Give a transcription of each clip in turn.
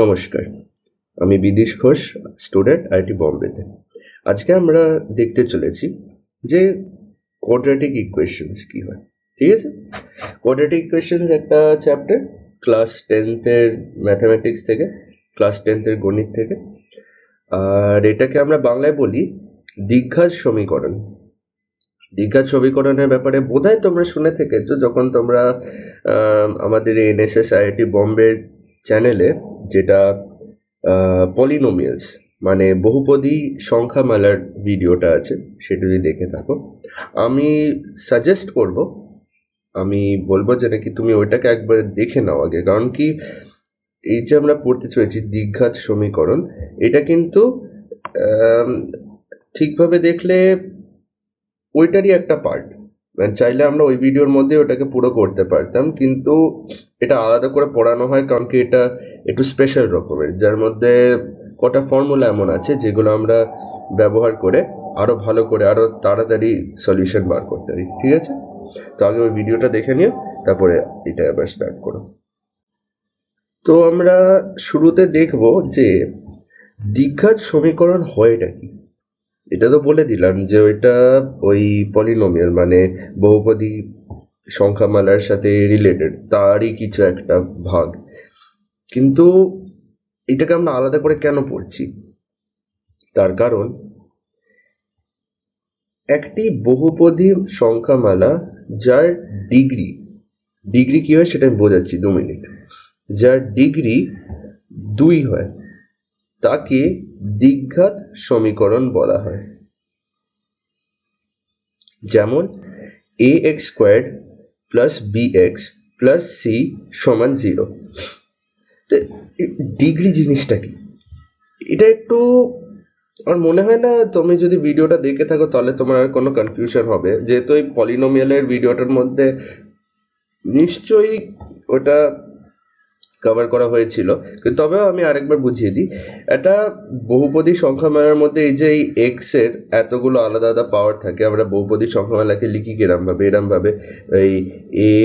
নমস্কার আমি Bidish Ghosh student IT বম্বেতে আজকে আমরা দেখতে চলেছি যে কোয়াড্রেটিক ইকুয়েশনস কী হয় ঠিক আছে কোয়াড্রেটিক ইকুয়েশনস একটা চ্যাপ্টার ক্লাস টেন্থের ম্যাথামেটিক্স থেকে ক্লাস টেন্থের গণিত থেকে আর এটাকে আমরা বাংলায় বলি দীঘার সমীকরণ দীঘার সমীকরণের ব্যাপারে বোধহয় তোমরা শুনে থেকেছো যখন তোমরা আমাদের এনএসএস আইআইটি বম্বের চ্যানেলে যেটা পলিনোমিয়ালস মানে বহুপদী সংখ্যা মেলার ভিডিওটা আছে সেটা যদি দেখে থাকো আমি সাজেস্ট করব আমি বলবো যে নাকি তুমি ওইটাকে একবার দেখে নাও আগে কারণ কি এই যে আমরা পড়তে চলেছি দীঘাত সমীকরণ এটা কিন্তু ঠিকভাবে দেখলে ওইটারই একটা পার্ট মানে চাইলে আমরা ওই ভিডিওর মধ্যে ওটাকে পুরো করতে পারতাম কিন্তু এটা আলাদা করে পড়ানো হয় কারণ কি এটা একটু স্পেশাল রকমের যার মধ্যে কটা ফর্মুলা এমন আছে যেগুলো আমরা ব্যবহার করে আরও ভালো করে আরও তাড়াতাড়ি সলিউশন বার করতে পারি ঠিক আছে তো আগে ওই ভিডিওটা দেখে নিও তারপরে এটা আবার স্টার্ট করো তো আমরা শুরুতে দেখব যে দীঘাত সমীকরণ হয়টা কি এটা তো বলে দিলাম যে ওইটা ওই পলিনোমিয়াল মানে বহুপদী সংখ্যামালার সাথে রিলেটেড তারই কিছু একটা ভাগ কিন্তু এটাকে আমরা আলাদা করে কেন পড়ছি তার কারণ একটি বহুপদী সংখ্যামালা যার ডিগ্রি ডিগ্রি কি হয় সেটা আমি বোঝাচ্ছি দু মিনিট যার ডিগ্রি দুই হয় তাকে দ্বিঘাত সমীকরণ বলা হয় যেমন a x squared plus b x plus c সমান জিরো তো ডিগ্রি জিনিসটা কি এটা একটু আমার মনে হয় না তুমি যদি ভিডিওটা দেখে থাকো তাহলে তোমার আর কোনো কনফিউশন হবে যেহেতু এই পলিনোমিয়ালের ভিডিওটার মধ্যে নিশ্চয়ই ওটা কভার করা হয়েছিল তবেও আমি আরেকবার বুঝিয়ে দিই এটা বহুপদী সংখ্যা মেলার মধ্যে এই যে এই এক্স এর এতগুলো আলাদা আলাদা পাওয়ার থাকে আমরা বহুপদী মেলাকে লিখি কিরাম ভাবে এরাম ভাবে এই a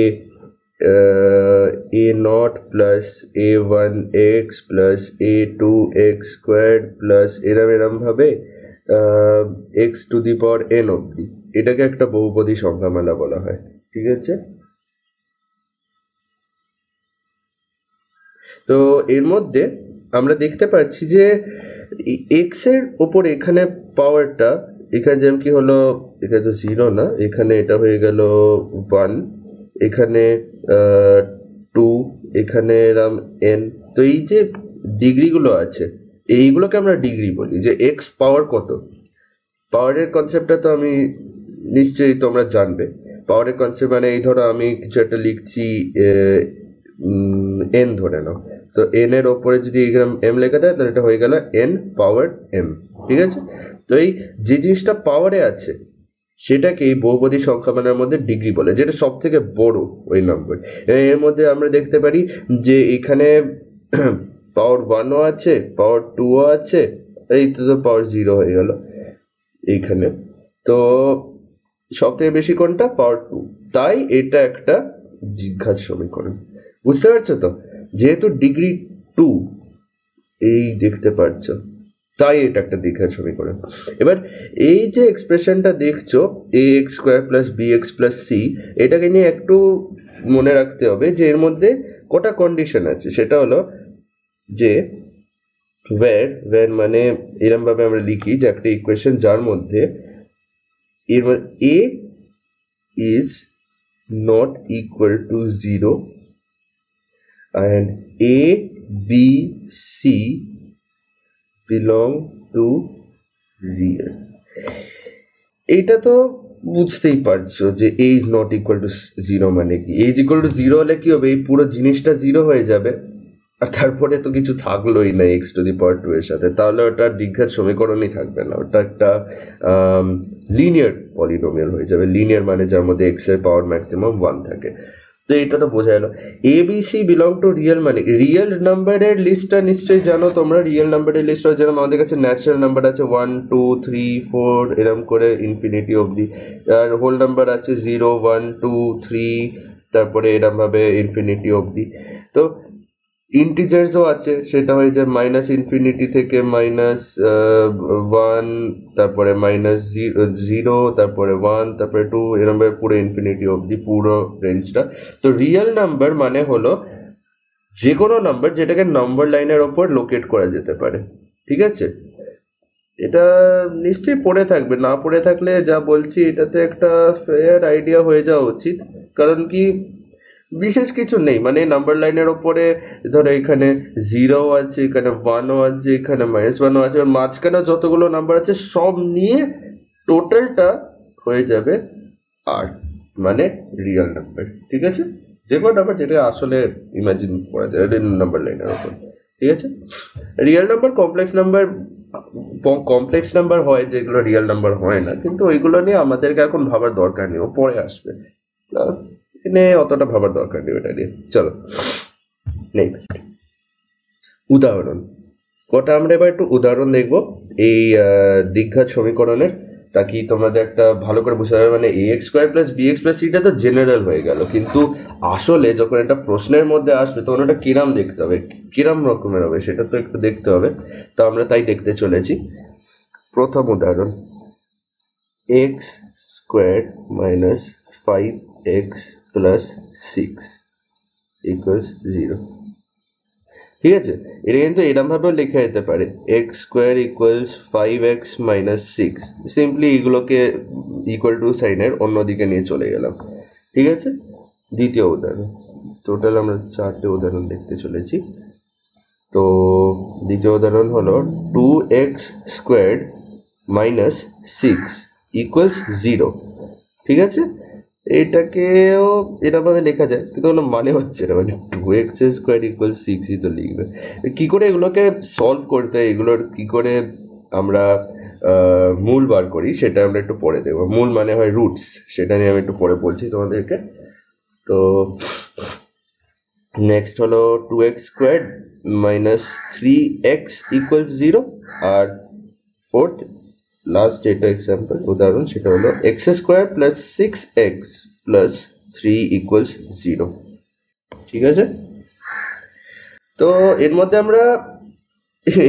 a not plus a one x plus a two x square plus এরম এরাম ভাবে x to the power n অব্দি এটাকে একটা বহুপদী সংখ্যা মেলা বলা হয় ঠিক আছে তো এর মধ্যে আমরা দেখতে পাচ্ছি যে এক্স এর ওপর এখানে পাওয়ারটা এখানে যেমন কি হলো এখানে তো জিরো না এখানে এটা হয়ে গেল ওয়ান এখানে টু এখানে এরম এন তো এই যে ডিগ্রিগুলো আছে এইগুলোকে আমরা ডিগ্রি বলি যে এক্স পাওয়ার কত পাওয়ারের কনসেপ্টটা তো আমি নিশ্চয়ই তোমরা জানবে পাওয়ারের কনসেপ্ট মানে এই ধরো আমি কিছু একটা লিখছি এন ধরে নাও তো এন এর ওপরে যদি এরকম এম লেখা থাকে তাহলে এটা হয়ে গেল এন পাওয়ার এম ঠিক আছে তো এই যে জিনিসটা পাওয়ারে আছে সেটাকে বহুপদী মানের মধ্যে ডিগ্রি বলে যেটা সব থেকে বড় ওই নাম্বার এর মধ্যে আমরা দেখতে পারি যে এখানে পাওয়ার ওয়ানও আছে পাওয়ার টুও আছে এই তো তো পাওয়ার জিরো হয়ে গেল এইখানে তো সব থেকে বেশি কোনটা পাওয়ার টু তাই এটা একটা জিজ্ঞাসা সমীকরণ বুঝতে পারছো তো যেহেতু ডিগ্রি টু এই দেখতে পারছো তাই এটা একটা দীঘা করে এবার এই যে এক্সপ্রেশনটা দেখছো a x square plus b x plus c এটাকে নিয়ে একটু মনে রাখতে হবে যে এর মধ্যে কটা কন্ডিশন আছে সেটা হলো যে ওয়্যার ওয়্যার মানে এরমভাবে আমরা লিখি যে একটা ইকুয়েশন যার মধ্যে এর a is not equal to zero and ABC belong to real এটা তো বুঝতেই পারছো যে a is not equal to zero মানে কি a is equal to zero হলে কি হবে এই পুরো জিনিসটা জিরো হয়ে যাবে আর তারপরে তো কিছু থাকলোই না x to the power two এর সাথে তাহলে ওটা দীঘার সমীকরণই থাকবে না ওটা একটা লিনিয়ার পলিনোমিয়াল হয়ে যাবে লিনিয়ার মানে যার মধ্যে এক্স এর পাওয়ার ম্যাক্সিমাম ওয়ান থাকে তো এটা তো বোঝা গেল a b c belong to real মানি রিয়েল নাম্বারের লিস্টটা নিশ্চয়ই জানো তোমরা রিয়েল নাম্বারের লিস্টটা যেরকম আমাদের কাছে ন্যাচারাল নাম্বার আছে ওয়ান টু থ্রি ফোর এরম করে ইনফিনিটি অবধি আর হোল নাম্বার আছে জিরো ওয়ান টু থ্রি তারপরে এরমভাবে ইনফিনিটি অবধি তো ইন্টিজার্সও আছে সেটা হয়ে যায় মাইনাস ইনফিনিটি থেকে মাইনাস ওয়ান তারপরে মাইনাস জিরো তারপরে ওয়ান তারপরে টু এরমভাবে পুরো ইনফিনিটি অবধি পুরো রেঞ্জটা তো রিয়েল নাম্বার মানে হলো যে কোনো নাম্বার যেটাকে নাম্বার লাইনের ওপর লোকেট করা যেতে পারে ঠিক আছে এটা নিশ্চয়ই পড়ে থাকবে না পড়ে থাকলে যা বলছি এটাতে একটা ফেয়ার আইডিয়া হয়ে যাওয়া উচিত কারণ কি বিশেষ কিছু নেই মানে নাম্বার লাইনের ওপরে ধরো এখানে জিরো আছে এখানে ওয়ানও আছে এখানে মাইনাস ওয়ানও আছে মাঝখানে যতগুলো নাম্বার আছে সব নিয়ে টোটালটা হয়ে যাবে আর মানে রিয়েল নাম্বার ঠিক আছে যে কোনো নাম্বার যেটা আসলে ইমাজিন করা যায় নাম্বার লাইনের ওপর ঠিক আছে real number complex number complex number হয় যেগুলো রিয়েল নাম্বার হয় না কিন্তু ওইগুলো নিয়ে আমাদেরকে এখন ভাবার দরকার নেই ও পরে আসবে এখানে অতটা ভাবার দরকার নেই ওটা নিয়ে চলো নেক্সট উদাহরণ কটা আমরা এবার একটু উদাহরণ দেখব এই দীঘা সমীকরণের তাকি তোমাদের একটা ভালো করে বুঝতে পারবে মানে a x square plus b x plus সিটা তো জেনারেল হয়ে গেল কিন্তু আসলে যখন একটা প্রশ্নের মধ্যে আসবে তখন ওটা কিরাম দেখতে হবে কিরাম রকমের হবে সেটা তো একটু দেখতে হবে তো আমরা তাই দেখতে চলেছি প্রথম উদাহরণ x square minus five x plus six equals zero ঠিক আছে এটা কিন্তু এরমভাবেও লেখা যেতে পারে x square equals five x minus six simply এগুলোকে ইকুয়াল টু সাইনের অন্যদিকে নিয়ে চলে গেলাম ঠিক আছে দ্বিতীয় উদাহরণ টোটাল আমরা চারটে উদাহরণ দেখতে চলেছি তো দ্বিতীয় উদাহরণ হলো two x squared minus six equals zero ঠিক আছে এটাকেও ভাবে লেখা যায় কিন্তু ওগুলো মানে হচ্ছে না মানে টু এক্স স্কোয়ার ইকুয়াল সিক্সই তো লিখবে কী করে এগুলোকে সলভ করতে হয় এগুলোর কী করে আমরা মূল বার করি সেটা আমরা একটু পরে দেবো মূল মানে হয় রুটস সেটা নিয়ে আমি একটু পরে বলছি তোমাদেরকে তো নেক্সট হলো two x square minus three x equals zero আর ফোর্থ লাস্ট যেটা এক্সাম্পল উদাহরণ সেটা হলো x square plus six x plus three equals zero ঠিক আছে তো এর মধ্যে আমরা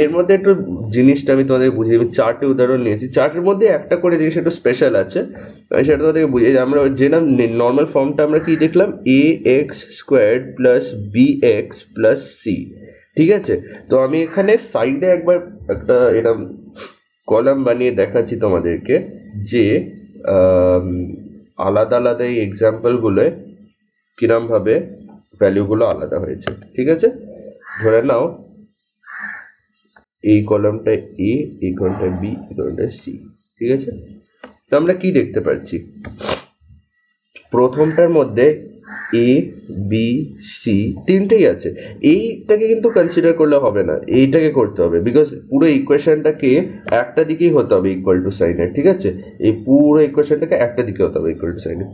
এর মধ্যে একটু জিনিসটা আমি তোমাদের বুঝিয়ে দেবো চারটে উদাহরণ নিয়েছি চারটের মধ্যে একটা করে জিনিস একটু স্পেশাল আছে আমি সেটা তোমাদেরকে বুঝিয়ে আমরা যে নর্মাল ফর্মটা আমরা কি দেখলাম a x square plus b x plus c ঠিক আছে তো আমি এখানে সাইডে একবার একটা এরকম কলাম বানিয়ে দেখাচ্ছি তোমাদেরকে যে আলাদা আলাদা এই এক্সাম্পলগুলোয় কিরমভাবে ভ্যালুগুলো আলাদা হয়েছে ঠিক আছে ধরে নাও এই কলামটা এ এই কলামটা বি এই কলামটা সি ঠিক আছে তো আমরা কি দেখতে পাচ্ছি প্রথমটার মধ্যে এ বি সি তিনটেই আছে এইটাকে কিন্তু কনসিডার করলে হবে না এইটাকে করতে হবে বিকজ পুরো ইকুয়েশনটাকে একটা দিকেই হতে হবে ইকুয়াল টু সাইনের ঠিক আছে এই পুরো ইকুয়েশনটাকে একটা দিকে হতে হবে ইকুয়াল টু সাইনের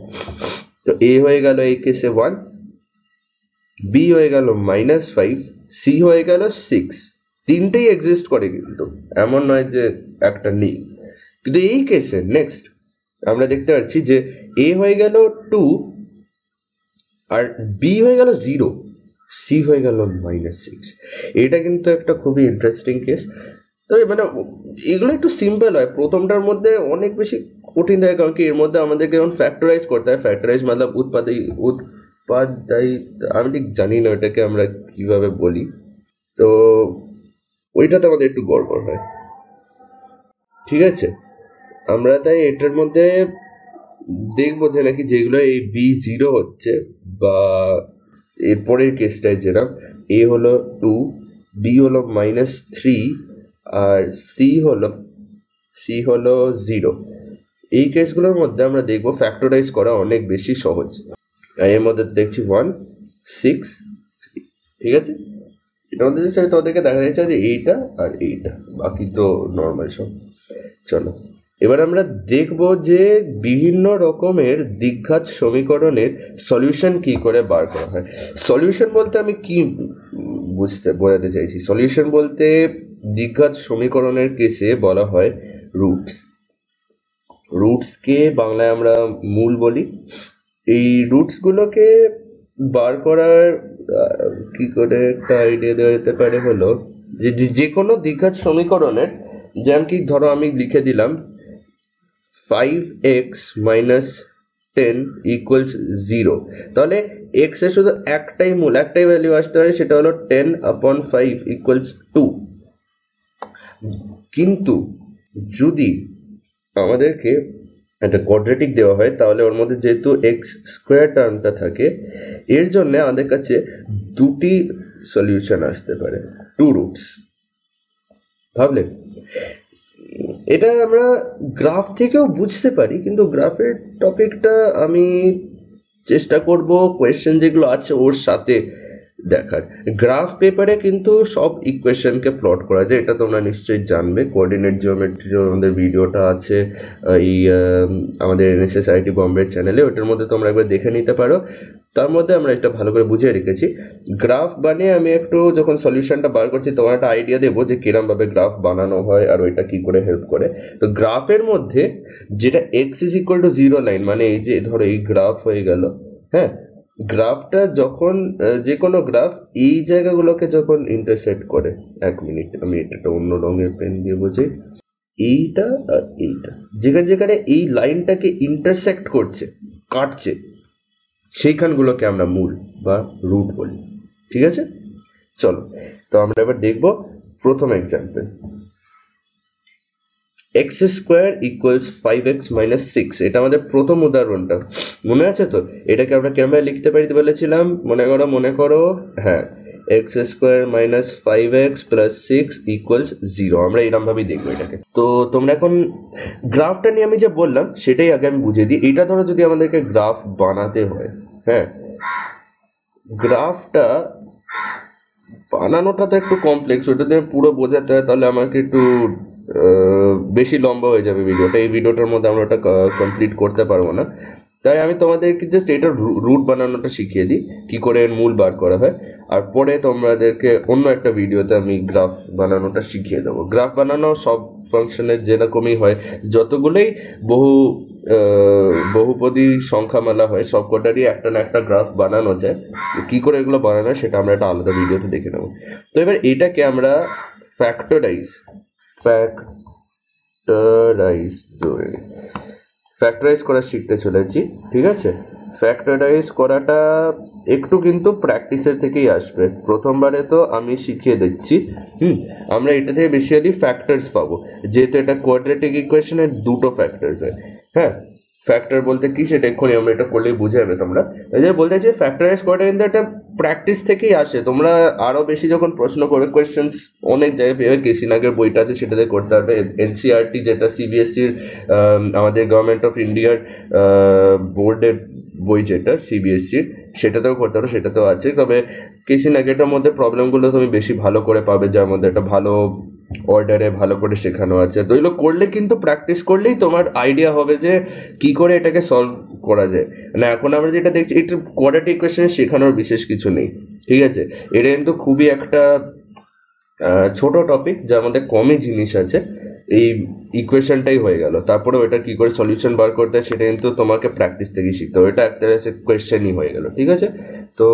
তো এ হয়ে গেল এই কেসে ওয়ান বি হয়ে গেল মাইনাস ফাইভ সি হয়ে গেল সিক্স তিনটেই এক্সিস্ট করে কিন্তু এমন নয় যে একটা নেই কিন্তু এই কেসে নেক্সট আমরা দেখতে পাচ্ছি যে এ হয়ে গেল টু আর বি হয়ে গেল জিরো সি হয়ে গেল মাইনাস সিক্স এটা কিন্তু একটা খুবই ইন্টারেস্টিং কেস তবে মানে এগুলো একটু সিম্পল হয় প্রথমটার মধ্যে অনেক বেশি কঠিন থাকে কারণ কি এর মধ্যে আমাদেরকে যেমন ফ্যাক্টরাইজ করতে হয় ফ্যাক্টরাইজ মতলব উৎপাদি উৎপাদাই আমি ঠিক জানি না ওটাকে আমরা কিভাবে বলি তো ওইটাতে আমাদের একটু গড়বড় হয় ঠিক আছে আমরা তাই এটার মধ্যে দেখবো যে নাকি যেগুলো এই বি জিরো হচ্ছে বা এরপরের কেসটায় যেটা এ হলো টু বি হলো মাইনাস থ্রি আর সি হলো সি হলো জিরো এই কেসগুলোর মধ্যে আমরা দেখব ফ্যাক্টরাইজ করা অনেক বেশি সহজ এর মধ্যে দেখছি ওয়ান সিক্স ঠিক আছে এটার মধ্যে তোমাদেরকে দেখা যাচ্ছে যে এইটা আর এইটা বাকি তো নর্মাল সব চলো এবার আমরা দেখব যে বিভিন্ন রকমের দ্বিঘাত সমীকরণের সলিউশন কি করে বার করা হয় সলিউশন বলতে আমি কি বুঝতে বোঝাতে চাইছি সলিউশন বলতে দ্বিঘাত সমীকরণের কেসে বলা হয় রুটস রুটসকে বাংলায় আমরা মূল বলি এই রুটসগুলোকে বার করার কি করে একটা আইডিয়া দেওয়া যেতে পারে হলো যে যে কোনো দ্বিঘাত সমীকরণের যেমন কি ধরো আমি লিখে দিলাম 5x minus ten equals zero তাহলে এক্স এর শুধু একটাই মূল একটাই ভ্যালু আসতে পারে সেটা হলো টেন আপন ফাইভ ইকুয়ালস টু কিন্তু যদি আমাদেরকে একটা কোয়াড্রেটিক দেওয়া হয় তাহলে ওর মধ্যে যেহেতু এক্স স্কোয়ার টার্মটা থাকে এর জন্য আমাদের কাছে দুটি সলিউশন আসতে পারে টু রুটস ভাবলেন এটা আমরা গ্রাফ থেকেও বুঝতে পারি কিন্তু গ্রাফের টপিকটা আমি চেষ্টা করব কোয়েশ্চেন যেগুলো আছে ওর সাথে দেখার গ্রাফ পেপারে কিন্তু সব ইকুয়েশনকে প্লট করা যায় এটা তোমরা নিশ্চয়ই জানবে কোঅর্ডিনেট জিওমেট্রির আমাদের ভিডিওটা আছে এই আমাদের এনএসএস আইটি বম্বে চ্যানেলে ওটার মধ্যে তোমরা একবার দেখে নিতে পারো তার মধ্যে আমরা এটা ভালো করে বুঝিয়ে রেখেছি গ্রাফ বানিয়ে আমি একটু যখন সলিউশনটা বার করছি তোমার একটা আইডিয়া দেবো যে কিরমভাবে গ্রাফ বানানো হয় আর ওইটা কি করে হেল্প করে তো গ্রাফের মধ্যে যেটা x is equal to zero line মানে এই যে ধরো এই গ্রাফ হয়ে গেল হ্যাঁ গ্রাফটা যখন যে কোনো গ্রাফ এই জায়গাগুলোকে যখন ইন্টারসেক্ট করে এক মিনিট আমি এটা অন্য রঙের পেন দিয়ে বোঝাই এইটা আর এইটা যেখানে যেখানে এই লাইনটাকে ইন্টারসেক্ট করছে কাটছে সেইখানগুলোকে আমরা মূল বা রুট বলি ঠিক আছে চলো তো আমরা এবার দেখব প্রথম example x square equals five x minus six এটা আমাদের প্রথম উদাহরণটা মনে আছে তো এটাকে আমরা কেমন লিখতে পারি বলেছিলাম মনে করো মনে করো হ্যাঁ x square minus five x plus six equals zero আমরা এরমভাবেই দেখবো এটাকে তো তোমরা এখন গ্রাফটা নিয়ে আমি যে বললাম সেটাই আগে আমি বুঝিয়ে দিই এটা ধরো যদি আমাদেরকে গ্রাফ বানাতে হয় হ্যাঁ গ্রাফটা বানানোটা তো একটু কমপ্লেক্স ওটা দিয়ে পুরো বোঝাতে হয় তাহলে আমাকে একটু বেশি লম্বা হয়ে যাবে ভিডিওটা এই ভিডিওটার মধ্যে আমরা ওটা কমপ্লিট করতে পারবো না তাই আমি তোমাদেরকে জাস্ট এটার রুট বানানোটা শিখিয়ে দিই কি করে এর মূল বার করা হয় আর পরে তোমাদেরকে অন্য একটা ভিডিওতে আমি গ্রাফ বানানোটা শিখিয়ে দেবো গ্রাফ বানানো সব ফাংশনের যেরকমই হয় যতগুলোই বহু বহুপদী সংখ্যামালা হয় সব কটারই একটা না একটা গ্রাফ বানানো যায় কি করে এগুলো বানানো সেটা আমরা একটা আলাদা ভিডিওতে দেখে নেবো তো এবার এটাকে আমরা ফ্যাক্টরাইজ ফ্যাক্টরাইজ ফ্যাক্টরাইজ করা শিখতে চলেছি ঠিক আছে ফ্যাক্টরাইজ করাটা একটু কিন্তু প্র্যাকটিসের থেকেই আসবে প্রথমবারে তো আমি শিখিয়ে দিচ্ছি হুম আমরা এটা থেকে বেশিয়ালি ফ্যাক্টরস পাবো যেহেতু এটা কোয়াড্রেটিক ইকুয়েশনের দুটো ফ্যাক্টরস হয় হ্যাঁ ফ্যাক্টর বলতে কি সেটা এক্ষুনি আমরা এটা করলেই বুঝে যাবে তোমরা এই যে বলতে চাই ফ্যাক্টরাইজ করাটা কিন্তু একটা প্র্যাকটিস থেকেই আসে তোমরা আরো বেশি যখন প্রশ্ন করবে কোয়েশ্চেন অনেক জায়গায় পেয়ে নাগের বইটা আছে সেটাতে করতে হবে এনসিআরটি e যেটা সিবিএসসির e আমাদের গভর্নমেন্ট অফ ইন্ডিয়ার বোর্ডের বই যেটা সিবিএসসির e সেটাতেও করতে পারো সেটাতেও আছে তবে কেসি নাগেটার মধ্যে প্রবলেমগুলো তুমি বেশি ভালো করে পাবে যার মধ্যে একটা ভালো অর্ডারে ভালো করে শেখানো আছে তো এগুলো করলে কিন্তু প্র্যাকটিস করলেই তোমার আইডিয়া হবে যে কি করে এটাকে সলভ করা যায় মানে এখন আমরা যেটা দেখছি এটা কোয়াড্রেটিক ইকুয়েশন শেখানোর বিশেষ কিছু নেই ঠিক আছে এটা কিন্তু খুবই একটা ছোট টপিক যার মধ্যে কমই জিনিস আছে এই ইকুয়েশনটাই হয়ে গেল তারপরে ওটা কি করে সলিউশন বার করতে সেটা কিন্তু তোমাকে প্র্যাকটিস থেকেই শিখতে হবে এটা একটা কোয়েশ্চেনই হয়ে গেল ঠিক আছে তো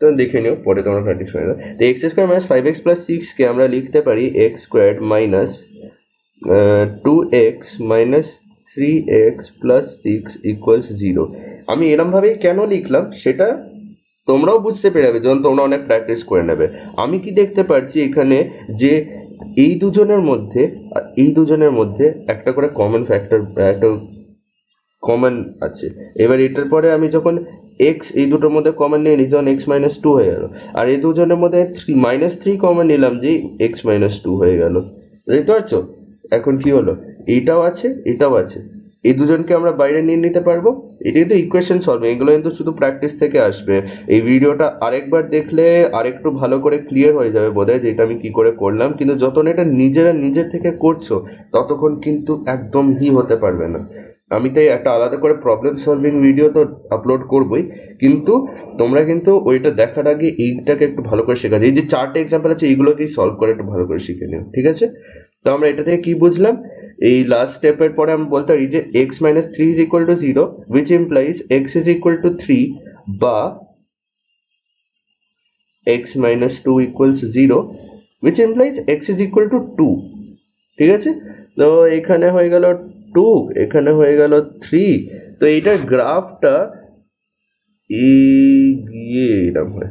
তো দেখে নিও পরে তোমরা প্র্যাকটিস করে নাও তো x square minus five x plus সিক্সকে আমরা লিখতে পারি x square minus two x minus three x plus six equals zero আমি এরমভাবেই কেন লিখলাম সেটা তোমরাও বুঝতে পেরে যাবে যখন তোমরা অনেক প্র্যাকটিস করে নেবে আমি কি দেখতে পারছি এখানে যে এই দুজনের মধ্যে এই দুজনের মধ্যে একটা করে কমন ফ্যাক্টর একটা কমন আছে এবার এটার পরে আমি যখন এক্স এই দুটোর মধ্যে কমন নিয়ে নিতে এক্স মাইনাস টু হয়ে গেল আর এই দুজনের মধ্যে থ্রি মাইনাস থ্রি কমন নিলাম যে এক্স মাইনাস টু হয়ে গেল বুঝতে পারছো এখন কি হলো এইটাও আছে এটাও আছে এই দুজনকে আমরা বাইরে নিয়ে নিতে পারবো এটা কিন্তু ইকুয়েশন সলভ এগুলো কিন্তু শুধু প্র্যাকটিস থেকে আসবে এই ভিডিওটা আরেকবার দেখলে আরেকটু ভালো করে ক্লিয়ার হয়ে যাবে বোধ হয় এটা আমি কি করে করলাম কিন্তু যতক্ষণ এটা নিজেরা নিজের থেকে করছো ততক্ষণ কিন্তু একদম হি হতে পারবে না আমি তাই একটা আলাদা করে প্রবলেম সলভিং ভিডিও তো আপলোড করবই কিন্তু তোমরা কিন্তু ওইটা দেখার আগে এইটাকে একটু ভালো করে শেখা যায় এই যে চারটে এক্সাম্পল আছে এইগুলোকেই সলভ করে একটু ভালো করে শিখে নিও ঠিক আছে তো আমরা এটা থেকে কি বুঝলাম এই লাস্ট স্টেপের পরে আমি বলতে পারি যে x minus three is equal to zero which implies x is equal to three বা x minus two equals zero which implies x is equal to two ঠিক আছে তো এখানে হয়ে গেল টু এখানে হয়ে গেল থ্রি তো এইটার গ্রাফটা গিয়ে এরম হয়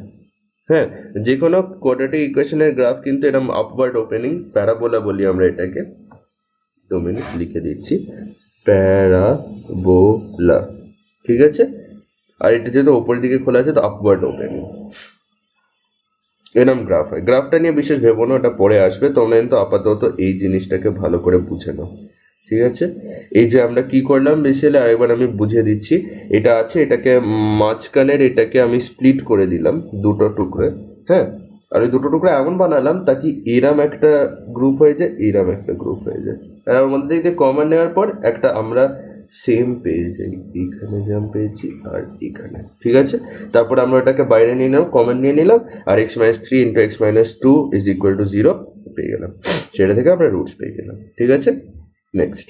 হ্যাঁ যে কোনো কোয়াড্রেটিক ইকুয়েশনের গ্রাফ কিন্তু এরকম আপওয়ার্ড ওপেনিং প্যারাবোলা বলি আমরা এটাকে দু মিনিট লিখে দিচ্ছি প্যারাবোলা ঠিক আছে আর এটা যেহেতু ওপরের দিকে খোলা আছে তো আপওয়ার্ড ওপেনিং এরম গ্রাফ হয় গ্রাফটা নিয়ে বিশেষ ভেবো না ওটা পরে আসবে তোমরা কিন্তু আপাতত এই জিনিসটাকে ভালো করে বুঝে নাও ঠিক আছে এই যে আমরা কি করলাম বেসিক্যালি আরেকবার আমি বুঝিয়ে দিচ্ছি এটা আছে এটাকে মাঝখানের এটাকে আমি স্প্লিট করে দিলাম দুটো টুকরো হ্যাঁ আর ওই দুটো টুকরো এমন বানালাম তাকে এরাম একটা গ্রুপ হয়ে যায় এরাম একটা গ্রুপ হয়ে যায় আর ওর মধ্যে থেকে কমন নেওয়ার পর একটা আমরা সেম পেয়ে যাই এখানে যেম পেয়েছি আর এখানে ঠিক আছে তারপর আমরা এটাকে বাইরে নিয়ে নিলাম কমন নিয়ে নিলাম আর x minus three into x minus two is equal to zero পেয়ে গেলাম সেটা থেকে আমরা রুটস পেয়ে গেলাম ঠিক আছে Next.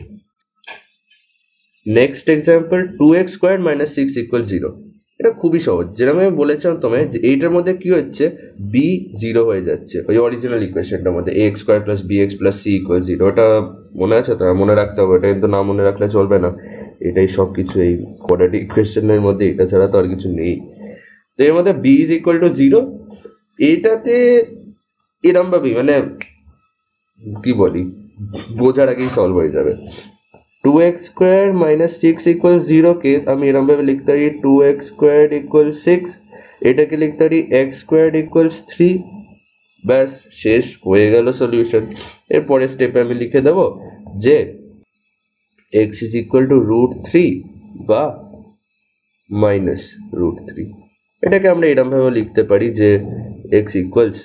Next example two x square minus six 0 zero এটা খুবই সহজ যেরকম আমি বলেছিলাম তোমায় যে এইটার মধ্যে কি হচ্ছে বি জিরো হয়ে যাচ্ছে ওই অরিজিনাল ইকুয়েশনটার মধ্যে a x square plus b x plus c equal zero ওটা মনে আছে তো মনে রাখতে হবে এটা কিন্তু না মনে রাখলে চলবে না এটাই সব কিছু এই কোয়াড্রেটিক ইকুয়েশনের মধ্যে এটা ছাড়া তো আর কিছু নেই তো এর মধ্যে b is equal to zero এটাতে এরমভাবেই মানে কি বলি বোঝার আগেই সলভ হয়ে যাবে two x square minus six equal জিরোকে আমি এরমভাবে লিখতে পারি two x square equal six এটাকে লিখতে পারি এক্স স্কোয়ার ইকুয়াল থ্রি ব্যাস শেষ হয়ে গেল সলিউশন এর পরের স্টেপে আমি লিখে দেবো যে x is equal to root three বা মাইনাস রুট থ্রি এটাকে আমরা এরমভাবে লিখতে পারি যে x equals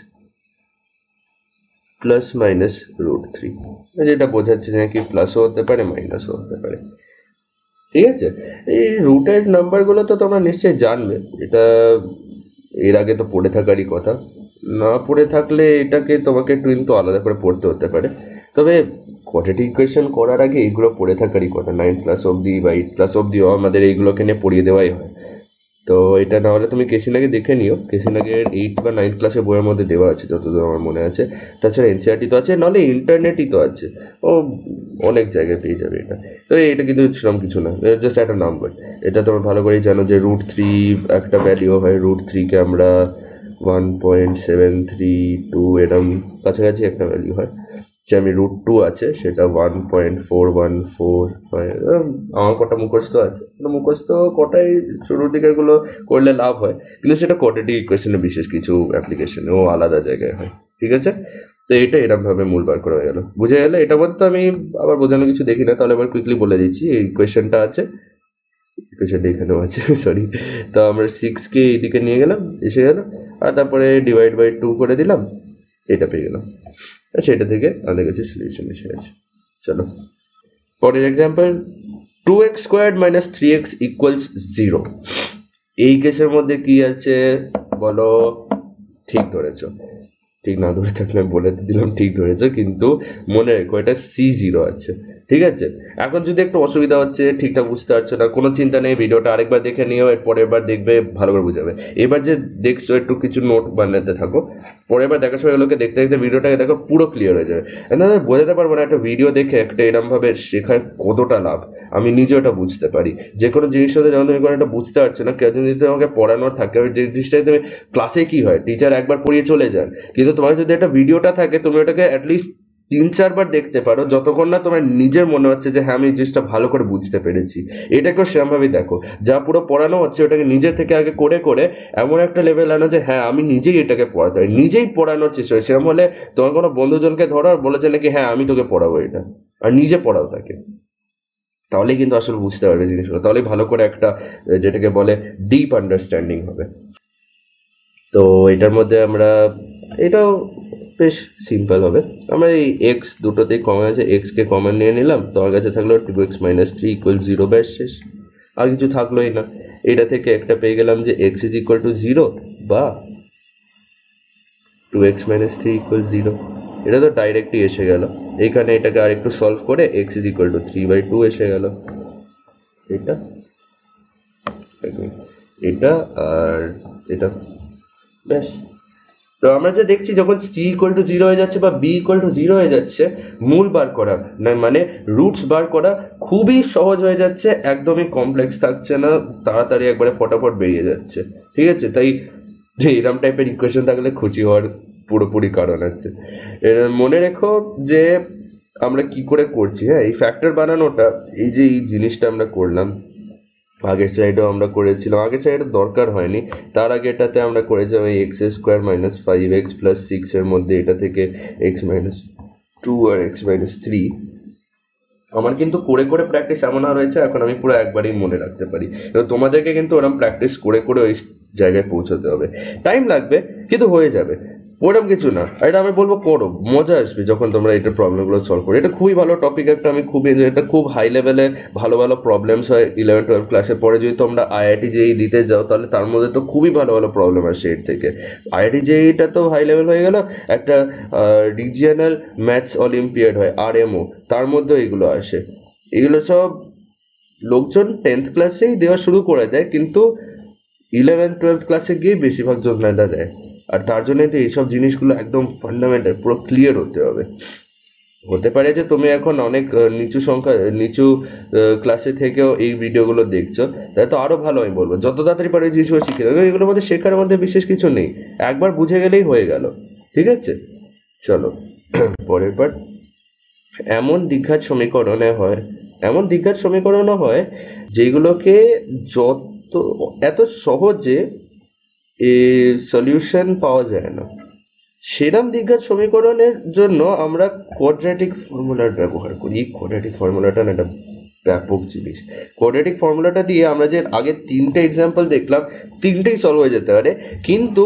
plus minus root three যেটা বোঝাচ্ছে যে নাকি প্লাসও হতে পারে মাইনাসও হতে পারে ঠিক আছে এই রুটের নাম্বারগুলো তো তোমরা নিশ্চয়ই জানবে এটা এর আগে তো পড়ে থাকারই কথা না পড়ে থাকলে এটাকে তোমাকে একটু কিন্তু আলাদা করে পড়তে হতে পারে তবে কোয়াড্রেটিক ইকুয়েশন করার আগে এইগুলো পড়ে থাকারই কথা নাইন ক্লাস অবধি বা এইট ক্লাস অবধিও আমাদের এইগুলোকে নিয়ে পড়িয়ে দেওয়াই হয় তো এটা না হলে তুমি নাকি দেখে নিও কেসিনাগের এইট বা নাইন্থ ক্লাসে বইয়ের মধ্যে দেওয়া আছে যতদূর আমার মনে আছে তাছাড়া এনসিআরটি e তো আছে নাহলে ইন্টারনেটই তো আছে ও অনেক জায়গায় পেয়ে যাবে এটা তো এটা কিন্তু সেরকম কিছু না জাস্ট একটা নাম্বার এটা তোমার ভালো করেই জানো যে রুট থ্রি একটা ভ্যালিউ হয় রুট থ্রিকে আমরা one point seven three two এরম কাছাকাছি একটা ভ্যালিউ হয় যে আমি রুট টু আছে সেটা one point four one four আমার কটা মুখস্থ আছে মুখস্থ কটাই শুরুর দিকের করলে লাভ হয় কিন্তু সেটা কোয়াড্রেটিক ইকুয়েশনে বিশেষ কিছু অ্যাপ্লিকেশনে ও আলাদা জায়গায় হয় ঠিক আছে তো এটা এরকমভাবে মূল বার করা হয়ে গেল বুঝে গেলে এটা বলতে তো আমি আবার বোঝানো কিছু দেখি না তাহলে আবার কুইকলি বলে দিচ্ছি এই ইকুয়েশনটা আছে ইকুয়েশনটা এখানেও আছে সরি তো আমরা সিক্সকে এইদিকে নিয়ে গেলাম এসে গেল আর তারপরে ডিভাইড বাই টু করে দিলাম এটা পেয়ে গেলাম আচ্ছা এটা থেকে আমাদের কাছে সলিউশন এসে গেছে চলো পরের example two x squared minus three x equals zero এই কেসের মধ্যে কি আছে বলো ঠিক ধরেছো ঠিক না ধরে থাকলে বলে দিলাম ঠিক ধরেছো কিন্তু মনে রেখো এটা সি জিরো আছে ঠিক আছে এখন যদি একটু অসুবিধা হচ্ছে ঠিকঠাক বুঝতে পারছো না কোনো চিন্তা নেই ভিডিওটা আরেকবার দেখে নিও এরপর এবার দেখবে ভালো করে বুঝাবে এবার যে দেখছো একটু কিছু নোট বানাতে থাকো পরে এবার দেখার সময় এগুলোকে দেখতে দেখতে ভিডিওটাকে দেখো পুরো ক্লিয়ার হয়ে যাবে না বোঝাতে পারবো না একটা ভিডিও দেখে একটা এরমভাবে শেখার কতটা লাভ আমি নিজে ওটা বুঝতে পারি যে কোনো জিনিসটা যখন তুমি কোনো একটা বুঝতে পারছো না কেউ যদি তোমাকে পড়ানোর থাকে ওই জিনিসটাই তুমি ক্লাসে কি হয় টিচার একবার পড়িয়ে চলে যান কিন্তু তোমার যদি একটা ভিডিওটা থাকে তুমি ওটাকে অ্যাটলিস্ট তিন চারবার দেখতে পারো যতক্ষণ না তোমার নিজের মনে হচ্ছে যে হ্যাঁ আমি এই জিনিসটা ভালো করে বুঝতে পেরেছি এটাকেও সেরমভাবেই দেখো যা পুরো পড়ানো হচ্ছে ওটাকে নিজে থেকে আগে করে করে এমন একটা লেভেল আনো যে হ্যাঁ আমি নিজেই এটাকে পড়াতে হয় নিজেই পড়ানোর চেষ্টা হয় সেরকম হলে তোমার কোনো বন্ধুজনকে ধরো আর বলেছে নাকি হ্যাঁ আমি তোকে পড়াবো এটা আর নিজে পড়াও তাকে তাহলেই কিন্তু আসলে বুঝতে পারবে জিনিসগুলো তাহলে ভালো করে একটা যেটাকে বলে ডিপ আন্ডারস্ট্যান্ডিং হবে তো এটার মধ্যে আমরা এটাও বেশ সিম্পল হবে আমরা এই এক্স দুটোতেই কমন আছে এক্সকে কমন নিয়ে নিলাম তো আমার কাছে থাকলো two x minus three equal zero ব্যাস শেষ আর কিছু থাকলোই না এটা থেকে একটা পেয়ে গেলাম যে x is equal to zero বা two x minus three equal zero এটা তো ডাইরেক্টই এসে গেল এখানে এটাকে আর একটু সলভ করে x is equal to three by two এসে গেল এটা এটা আর এটা ব্যাস তো আমরা যে দেখছি যখন সি ইকুয়াল টু জিরো হয়ে যাচ্ছে বা বি ইকুয়াল টু জিরো হয়ে যাচ্ছে মূল বার করা মানে রুটস বার করা খুবই সহজ হয়ে যাচ্ছে একদমই কমপ্লেক্স থাকছে না তাড়াতাড়ি একবারে ফটাফট বেরিয়ে যাচ্ছে ঠিক আছে তাই যে এরম টাইপের ইকুয়েশন থাকলে খুশি হওয়ার পুরোপুরি কারণ আছে মনে রেখো যে আমরা কি করে করছি হ্যাঁ এই ফ্যাক্টর বানানোটা এই যে এই জিনিসটা আমরা করলাম আগের সাইডেও আমরা করেছিলাম আগের সাইডে দরকার হয়নি তার আগে এটাতে আমরা করেছিলাম এই x square minus five x plus সিক্সের মধ্যে এটা থেকে এক্স মাইনাস টু আর এক্স মাইনাস থ্রি আমার কিন্তু করে করে প্র্যাকটিস এমন রয়েছে এখন আমি পুরো একবারেই মনে রাখতে পারি এবং তোমাদেরকে কিন্তু ওরম প্র্যাকটিস করে করে ওই জায়গায় পৌঁছতে হবে টাইম লাগবে কিন্তু হয়ে যাবে ওরকম কিছু না এটা আমি বলবো করো মজা আসবে যখন তোমরা এটা প্রবলেমগুলো সলভ করো এটা খুবই ভালো টপিক একটা আমি খুবই এনজয় এটা খুব হাই লেভেলে ভালো ভালো প্রবলেমস হয় ইলেভেন টুয়েলভ ক্লাসে পরে যদি তোমরা আইআইটি জেই e দিতে যাও তাহলে তার মধ্যে তো খুবই ভালো ভালো প্রবলেম আসে এর থেকে আইআইটি জেইটা e তো হাই লেভেল হয়ে গেল একটা রিজিয়নাল ম্যাথস অলিম্পিয়াড হয় আর এমও তার মধ্যেও এগুলো আসে এগুলো সব লোকজন টেন্থ ক্লাসেই দেওয়া শুরু করে দেয় কিন্তু ইলেভেন টুয়েলভ ক্লাসে গিয়ে বেশিরভাগ জন্য এটা দেয় আর তার জন্যই তো এইসব জিনিসগুলো একদম ফান্ডামেন্টাল পুরো ক্লিয়ার হতে হবে হতে পারে যে তুমি এখন অনেক নিচু সংখ্যা নিচু ক্লাসে থেকেও এই ভিডিওগুলো দেখছো তাই তো আরও ভালো আমি বলবো যত তাড়াতাড়ি পারে এই জিনিসগুলো শিখে দেবে এগুলোর মধ্যে শেখার মধ্যে বিশেষ কিছু নেই একবার বুঝে গেলেই হয়ে গেল ঠিক আছে চলো পরের পার এমন দীঘার সমীকরণে হয় এমন দীঘার সমীকরণও হয় যেগুলোকে যত এত সহজে সলিউশন পাওয়া যায় না সেরাম দীঘার সমীকরণের জন্য আমরা কোয়াড্রেটিক ফর্মুলার ব্যবহার করি এই কোয়াড্রেটিক ফর্মুলাটা একটা ব্যাপক জিনিস কোয়াড্রেটিক ফর্মুলাটা দিয়ে আমরা যে আগে তিনটে এক্সাম্পল দেখলাম তিনটেই সলভ হয়ে যেতে পারে কিন্তু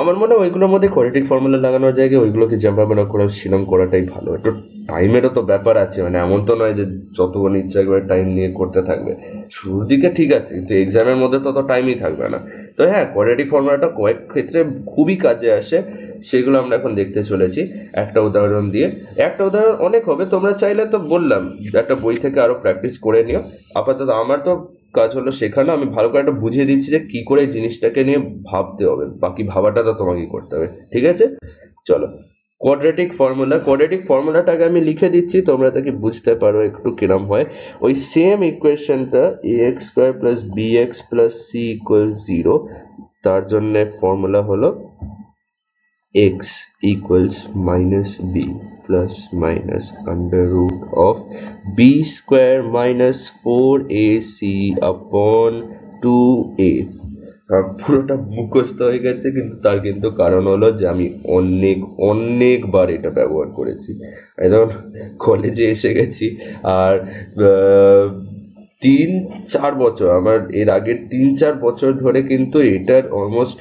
আমার মনে হয় ওইগুলোর মধ্যে কোয়ালিটিক ফর্মুলা লাগানোর জায়গায় ওইগুলোকে জ্যাম্পাবেনা করে শিলং করাটাই ভালো একটু টাইমেরও তো ব্যাপার আছে মানে এমন তো নয় যে যতক্ষণ ইচ্ছা করে টাইম নিয়ে করতে থাকবে শুরুর দিকে ঠিক আছে কিন্তু এক্সামের মধ্যে তত টাইমই থাকবে না তো হ্যাঁ কোয়ালিটিক ফর্মুলাটা কয়েক ক্ষেত্রে খুবই কাজে আসে সেগুলো আমরা এখন দেখতে চলেছি একটা উদাহরণ দিয়ে একটা উদাহরণ অনেক হবে তোমরা চাইলে তো বললাম একটা বই থেকে আরও প্র্যাকটিস করে নিও আপাতত আমার তো কাজ হলো শেখানো আমি ভালো করে একটা বুঝিয়ে দিচ্ছি যে কি করে জিনিসটাকে নিয়ে ভাবতে হবে বাকি ভাবাটা তো তোমাকে করতে হবে ঠিক আছে চলো কোয়াড্রেটিক ফর্মুলা কোয়াড্রেটিক ফর্মুলাটাকে আমি লিখে দিচ্ছি তোমরা তাকে বুঝতে পারো একটু কিরম হয় ওই সেম ইকুয়েশনটা a x square plus b x plus c equal zero তার জন্য ফর্মুলা হলো x equals minus b plus minus under root of b square minus 4ac upon 2a পুরোটা মুখস্থ হয়ে গেছে কিন্তু তার কিন্তু কারণ হলো যে আমি অনেক অনেকবার এটা ব্যবহার করেছি ধর কলেজে এসে গেছি আর তিন চার বছর আমার এর আগের তিন চার বছর ধরে কিন্তু এটার অলমোস্ট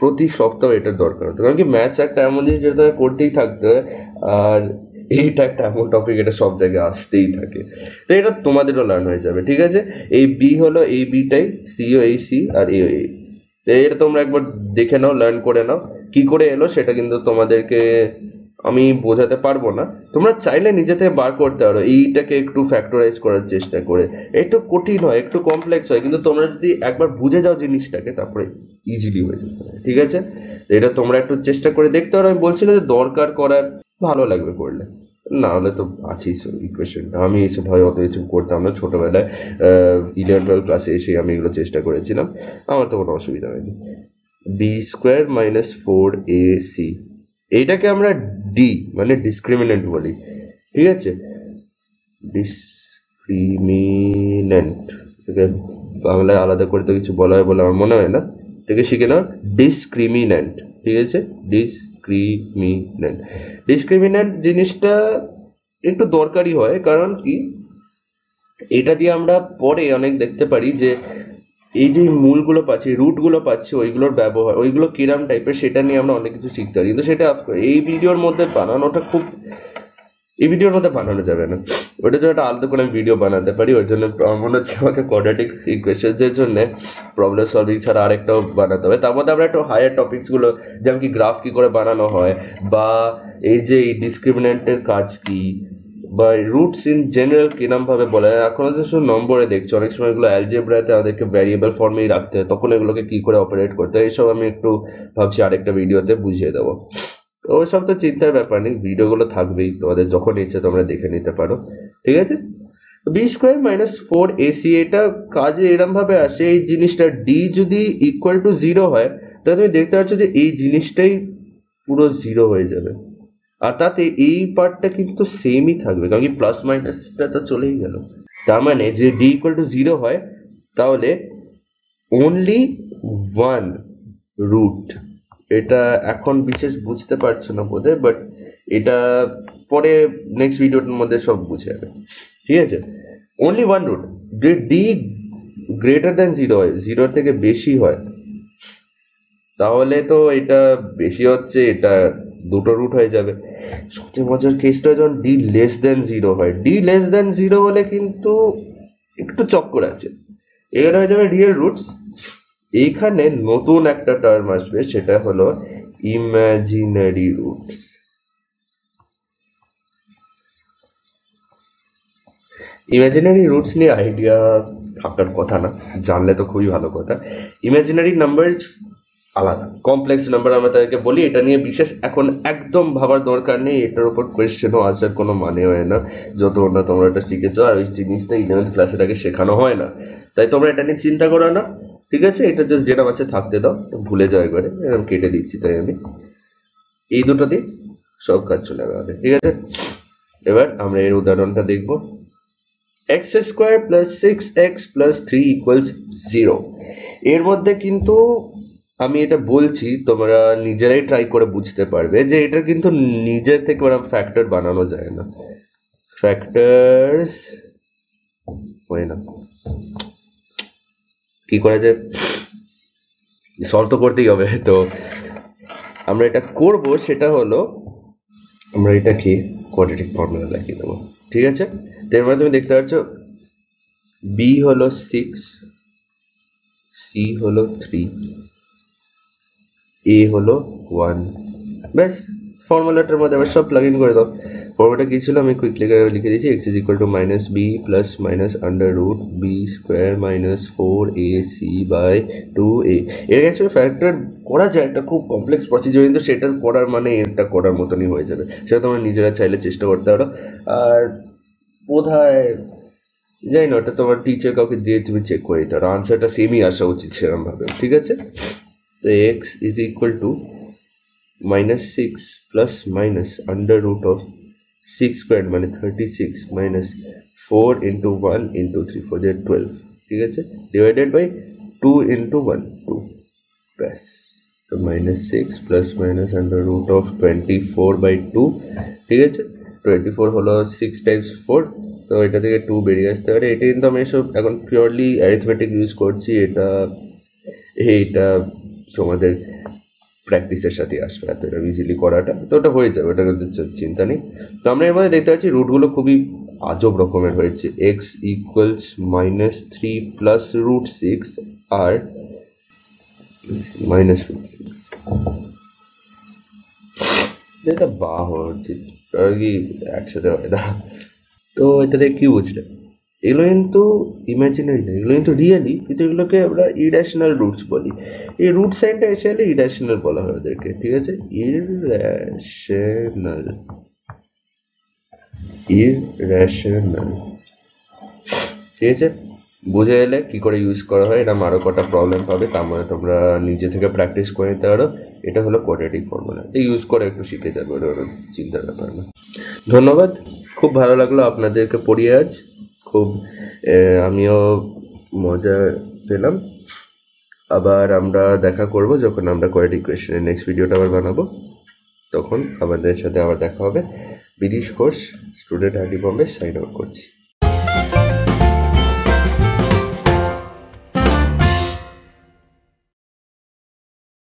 প্রতি সপ্তাহ এটার দরকার হতো কারণ কি ম্যাথস একটা এমন জিনিস যেটা করতেই থাকতে হয় আর এইটা একটা এমন টপিক এটা সব জায়গায় আসতেই থাকে তো এটা তোমাদেরও লার্ন হয়ে যাবে ঠিক আছে এই বি হলো এই বিটাই সিও এই সি আর এ এই এটা তোমরা একবার দেখে নাও লার্ন করে নাও কি করে এলো সেটা কিন্তু তোমাদেরকে আমি বোঝাতে পারবো না তোমরা চাইলে নিজে থেকে বার করতে পারো এইটাকে একটু ফ্যাক্টরাইজ করার চেষ্টা করে একটু কঠিন হয় একটু কমপ্লেক্স হয় কিন্তু তোমরা যদি একবার বুঝে যাও জিনিসটাকে তারপরে ইজিলি হয়ে পারে ঠিক আছে এটা তোমরা একটু চেষ্টা করে দেখতে পারো আমি বলছি না যে দরকার করার ভালো লাগবে করলে না হলে তো আছি ইকুয়েশনটা আমি এইসব হয় অত কিছু করতাম না ছোটোবেলায় ইলেভেন টুয়েলভ ক্লাসে এসে আমি এগুলো চেষ্টা করেছিলাম আমার তো কোনো অসুবিধা হয়নি b square minus four a c এইটাকে আমরা ডি মানে ডিসক্রিমিনেন্ট বলি ঠিক আছে ডিসক্রিমিনেন্ট এটাকে বাংলায় আলাদা করে তো কিছু বলা হয় বলে আমার মনে হয় না এটাকে শিখে নাও ডিসক্রিমিনেন্ট ঠিক আছে ডিসক্রিমিনেন্ট ডিসক্রিমিনেন্ট জিনিসটা একটু দরকারি হয় কারণ কি এটা দিয়ে আমরা পরে অনেক দেখতে পারি যে এই যে মূলগুলো পাচ্ছি রুটগুলো পাচ্ছি ওইগুলোর ব্যবহার ওইগুলো কিরাম টাইপের সেটা নিয়ে আমরা অনেক কিছু শিখতে পারি কিন্তু সেটা এই ভিডিওর মধ্যে বানানোটা খুব এই ভিডিওর মধ্যে বানানো যাবে না ওটার জন্য একটা আলাদা করে আমি ভিডিও বানাতে পারি ওর জন্য মনে হচ্ছে আমাকে কোয়াড্রেটিক ইকুয়েশনের জন্য প্রবলেম সলভিং ছাড়া আরেকটাও বানাতে হবে তার মধ্যে আমরা একটু হায়ার টপিক্সগুলো যেমন কি গ্রাফ কী করে বানানো হয় বা এই যে এই ডিসক্রিমিনেন্টের কাজ কী বা রুটস ইন জেনারেল কিরমভাবে বলে এখন যে শুধু নম্বরে দেখছি অনেক সময় এগুলো অ্যালজেব্রাতে আমাদেরকে ভ্যারিয়েবল ফর্মেই রাখতে হয় তখন এগুলোকে কি করে অপারেট করতে হয় এসব আমি একটু ভাবছি আরেকটা ভিডিওতে বুঝিয়ে দেবো ওইসব তো চিন্তার ব্যাপার নেই ভিডিওগুলো থাকবেই তোমাদের যখন ইচ্ছে তোমরা দেখে নিতে পারো ঠিক আছে b square minus four a c এটা কাজে এরমভাবে আসে এই জিনিসটা ডি যদি ইকুয়াল টু জিরো হয় তাহলে তুমি দেখতে পাচ্ছ যে এই জিনিসটাই পুরো জিরো হয়ে যাবে আর তাতে এই পার্টটা কিন্তু সেমই থাকবে কারণ কি প্লাস মাইনাসটা তো চলেই গেল তার মানে যে ডি ইকুয়াল টু জিরো হয় তাহলে অনলি ওয়ান রুট এটা এখন বিশেষ বুঝতে পারছো না বোধে বাট এটা পরে নেক্সট ভিডিওটার মধ্যে সব বুঝে যাবে ঠিক আছে অনলি ওয়ান রুট যে ডি গ্রেটার দ্যান জিরো হয় জিরোর থেকে বেশি হয় তাহলে তো এটা বেশি হচ্ছে এটা দুটো রুট হয়ে যাবে সবচেয়ে মজার কেসটা যখন ডি লেস দেন জিরো হয় ডি লেস দেন জিরো হলে কিন্তু একটু চক্কর আছে এখানে হয়ে যাবে রিয়েল রুটস এখানে নতুন একটা টার্ম আসবে সেটা হলো ইম্যাজিনারি রুটস ইমাজিনারি রুটস নিয়ে আইডিয়া থাকার কথা না জানলে তো খুবই ভালো কথা ইমাজিনারি নাম্বার আলাদা কমপ্লেক্স নাম্বার আমরা তাদেরকে বলি এটা নিয়ে বিশেষ এখন একদম ভাবার দরকার নেই এটার উপর কোয়েশ্চেনও আসার কোনো মানে হয় না যত না তোমরা এটা শিখেছো আর ওই জিনিসটা ইলেভেন্থ ক্লাসের আগে শেখানো হয় না তাই তোমরা এটা নিয়ে চিন্তা করো না ঠিক আছে এটা জাস্ট যেটা আছে থাকতে দাও ভুলে যাও একবারে এরকম কেটে দিচ্ছি তাই আমি এই দুটো দিয়ে সব কাজ চলে যাবে আমাদের ঠিক আছে এবার আমরা এর উদাহরণটা দেখব x square plus six x plus three equals zero এর মধ্যে কিন্তু আমি এটা বলছি তোমরা নিজেরাই ট্রাই করে বুঝতে পারবে যে এটা কিন্তু নিজের থেকে ওরা ফ্যাক্টর বানানো যায় না ফ্যাক্টরস হয় না কি করা যায় সলভ তো করতেই হবে তো আমরা এটা করব সেটা হলো আমরা এটা কি কোয়াড্রেটিক ফর্মুলা লাগিয়ে দেবো ঠিক আছে তো এর মধ্যে তুমি দেখতে পাচ্ছ বি হলো সিক্স সি হলো থ্রি এ হলো ওয়ান ব্যাস ফর্মুলাটার মধ্যে আবার সব প্লাগ ইন করে দাও ফর্মুলাটা কী ছিল আমি কুইকলি লিখে দিয়েছি x is equal to minus b plus minus under root b square minus four a c by two a এর অ্যাকচুয়ালি ফ্যাক্টর করা যায় একটা খুব কমপ্লেক্স প্রসিজার কিন্তু সেটা করার মানে এটা করার মতনই হয়ে যাবে সেটা তোমরা নিজেরা চাইলে চেষ্টা করতে পারো আর বোধ হয় জানি না ওটা তোমার টিচার কাউকে দিয়ে তুমি চেক করে দিতে পারো আনসারটা সেমই আসা উচিত সেরমভাবে ঠিক আছে the x is equal to minus 6 plus minus under root of 6 squared minus 36 minus 4 into 1 into 3 for the 12 you get it? divided by 2 into 1 2 pass the minus 6 plus minus under root of 24 by 2 you get it? 24 follow 6 times 4 so it is 2 barriers third 18 the measure purely arithmetic use code see it uh, তোমাদের প্র্যাকটিসের সাথে আসবে এত এটা easily করাটা তো ওটা হয়ে যাবে ওটা চিন্তা নেই তো আমরা এর মধ্যে দেখতে পাচ্ছি রুটগুলো খুবই আজব রকমের হয়েছে x equals minus three plus root six আর মাইনাস রুট সিক্স এটা বা হচ্ছে একসাথে হয় না তো এটাতে কি বুঝলে এগুলো তো ইমাজিনারি নয় এগুলো কিন্তু রিয়েলি কিন্তু এগুলোকে আমরা ইরেশনাল রুটস বলি এই রুট সাইনটা এসে এলে ইরেশনাল বলা হয় ওদেরকে ঠিক আছে ইরেশনাল ইরেশনাল ঠিক আছে বুঝে এলে কি করে ইউজ করা হয় এরকম আরও কটা প্রবলেম পাবে তার মানে তোমরা নিজে থেকে প্র্যাকটিস করে নিতে পারো এটা হলো কোয়াড্রেটিক ফর্মুলা এই ইউজ করে একটু শিখে যাবে ওর চিন্তার ব্যাপার না ধন্যবাদ খুব ভালো লাগলো আপনাদেরকে পড়িয়ে আজ খুব আমিও মজা পেলাম আবার আমরা দেখা করব যখন আমরা কোয়ালিটি কোয়েশনের নেক্সট ভিডিওটা আবার বানাবো তখন আমাদের সাথে আবার দেখা হবে Bidish Ghosh student ID Bombay sign out করছি